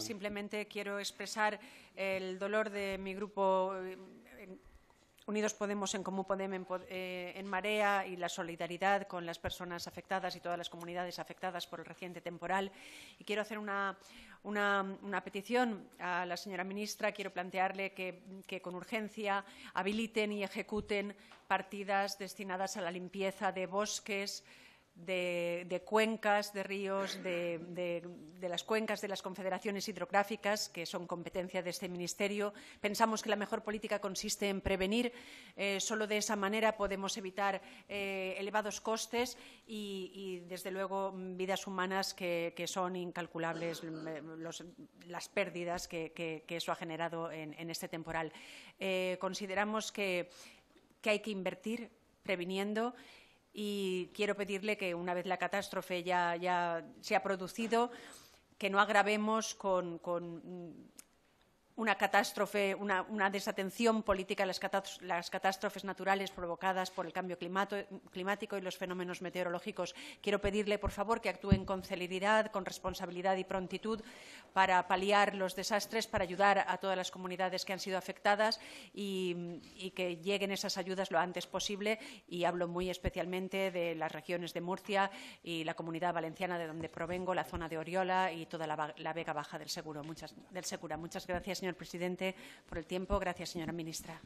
simplemente quiero expresar el dolor de mi grupo. Eh, Unidos Podemos en Común podemos eh, en, Marea y la solidaridad con las personas afectadas y todas las comunidades afectadas por el reciente temporal. Y quiero hacer una, petición a la señora ministra. Quiero plantearle que, con urgencia habiliten y ejecuten partidas destinadas a la limpieza de bosques, de, cuencas de ríos, de, las cuencas de las confederaciones hidrográficas, que son competencia de este Ministerio. Pensamos que la mejor política consiste en prevenir. Eh, solo de esa manera podemos evitar eh, elevados costes y, desde luego, vidas humanas que, son incalculables, mm, las pérdidas que, eso ha generado en, este temporal. Eh, consideramos que hay que invertir previniendo y quiero pedirle que una vez la catástrofe ya, se ha producido, que no agravemos con, con una catástrofe, una, desatención política a las, catástrofes naturales provocadas por el cambio climático y los fenómenos meteorológicos. Quiero pedirle, por favor, que actúen con celeridad, con responsabilidad y prontitud para paliar los desastres, para ayudar a todas las comunidades que han sido afectadas y, que lleguen esas ayudas lo antes posible. Y hablo muy especialmente de las regiones de Murcia y la comunidad valenciana de donde provengo, la zona de Oriola y toda la, Vega Baja del, Seguro. Muchas, del Segura. Muchas gracias, señor señor presidente, por el tiempo. Gracias, señora ministra.